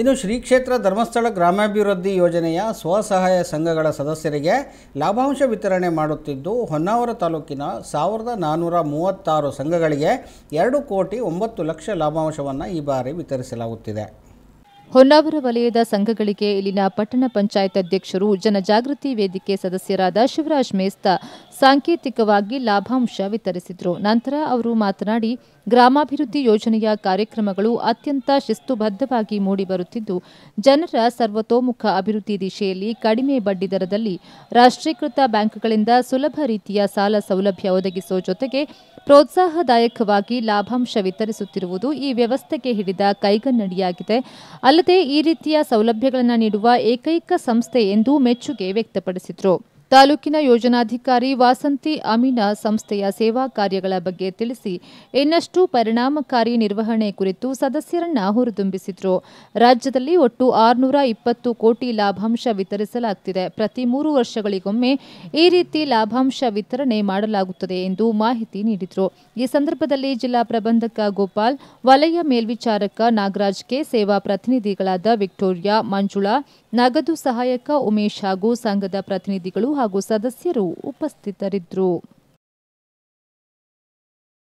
ಇನ್ನು ಶ್ರೀ ಕ್ಷೇತ್ರ ಧರ್ಮಸ್ಥಳ ಗ್ರಾಮಾಭಿವೃದ್ಧಿ ಯೋಜನೆಯ ಸ್ವಸಹಾಯ ಸಂಘಗಳ ಸದಸ್ಯರಿಗೆ ಲಾಭಾಂಶ ವಿತರಣೆ ಮಾಡುತ್ತಿದ್ದು ಹೊನ್ನಾವರ ತಾಲೂಕಿನ ಸಾವಿರದ ನಾನ್ನೂರ ಮೂವತ್ತಾರು ಸಂಘಗಳಿಗೆ ಎರಡು ಕೋಟಿ ಒಂಬತ್ತು ಲಕ್ಷ ಲಾಭಾಂಶವನ್ನು ಈ ಬಾರಿ ವಿತರಿಸಲಾಗುತ್ತಿದೆ ಹೊನ್ನಾವರ ವಲಯದ ಸಂಘಗಳಿಗೆ ಇಲ್ಲಿನ ಪಟ್ಟಣ ಪಂಚಾಯತ್ ಅಧ್ಯಕ್ಷರು ಜನಜಾಗೃತಿ ವೇದಿಕೆ ಸದಸ್ಯರಾದ ಶಿವರಾಜ್ ಮೇಸ್ತ ಸಾಂಕೇತಿಕವಾಗಿ ಲಾಭಾಂಶ ವಿತರಿಸಿದರು ನಂತರ ಅವರು ಮಾತನಾಡಿ ಗ್ರಾಮಾಭಿವೃದ್ಧಿ ಯೋಜನೆಯ ಕಾರ್ಯಕ್ರಮಗಳು ಅತ್ಯಂತ ಶಿಸ್ತುಬದ್ಧವಾಗಿ ಮೂಡಿಬರುತ್ತಿದ್ದು ಜನರ ಸರ್ವತೋಮುಖ ಅಭಿವೃದ್ಧಿ ದಿಶೆಯಲ್ಲಿ ಕಡಿಮೆ ಬಡ್ಡಿದರದಲ್ಲಿ ರಾಷ್ಟೀಕೃತ ರಾಷ್ಟ್ರೀಕೃತ ಬ್ಯಾಂಕ್ಗಳಿಂದ ಸುಲಭ ರೀತಿಯ ಸಾಲ ಸೌಲಭ್ಯ ಒದಗಿಸುವ ಜೊತೆಗೆ ಪ್ರೋತ್ಸಾಹದಾಯಕವಾಗಿ ಲಾಭಾಂಶ ವಿತರಿಸುತ್ತಿರುವುದು ಈ ವ್ಯವಸ್ಥೆಗೆ ಹಿಡಿದ ಕೈಗನ್ನಡಿಯಾಗಿದೆ ಅಲ್ಲದೆ ಈ ರೀತಿಯ ಸೌಲಭ್ಯಗಳನ್ನು ನೀಡುವ ಏಕೈಕ ಸಂಸ್ಥೆ ಎಂದು ಮೆಚ್ಚುಗೆ ವ್ಯಕ್ತಪಡಿಸಿದರು ತಾಲೂಕಿನ ಯೋಜನಾಧಿಕಾರಿ ವಾಸಂತಿ ಅಮೀನಾ ಸಂಸ್ಥೆಯ ಸೇವಾ ಕಾರ್ಯಗಳ ಬಗ್ಗೆ ತಿಳಿಸಿ ಇನ್ನಷ್ಟು ಪರಿಣಾಮಕಾರಿ ನಿರ್ವಹಣೆ ಕುರಿತು ಸದಸ್ಯರನ್ನ ಹುರಿದುಂಬಿಸಿದ್ರು ರಾಜ್ಯದಲ್ಲಿ ಒಟ್ಟು ಆರುನೂರ ಇಪ್ಪತ್ತು ಕೋಟಿ ಲಾಭಾಂಶ ವಿತರಿಸಲಾಗುತ್ತಿದೆ ಪ್ರತಿ ಮೂರು ವರ್ಷಗಳಿಗೊಮ್ಮೆ ಈ ರೀತಿ ಲಾಭಾಂಶ ವಿತರಣೆ ಮಾಡಲಾಗುತ್ತದೆ ಎಂದು ಮಾಹಿತಿ ನೀಡಿದರು ಈ ಸಂದರ್ಭದಲ್ಲಿ ಜಿಲ್ಲಾ ಪ್ರಬಂಧಕ ಗೋಪಾಲ್ ವಲಯ ಮೇಲ್ವಿಚಾರಕ ನಾಗರಾಜ್ ಕೆ ಸೇವಾ ಪ್ರತಿನಿಧಿಗಳಾದ ವಿಕ್ಟೋರಿಯಾ ಮಂಜುಳಾ ನಗದು ಸಹಾಯಕ ಉಮೇಶ್ ಹಾಗೂ ಸಂಘದ ಪ್ರತಿನಿಧಿಗಳು ಹಾಗೂ ಸದಸ್ಯರು ಉಪಸ್ಥಿತರಿದ್ದರು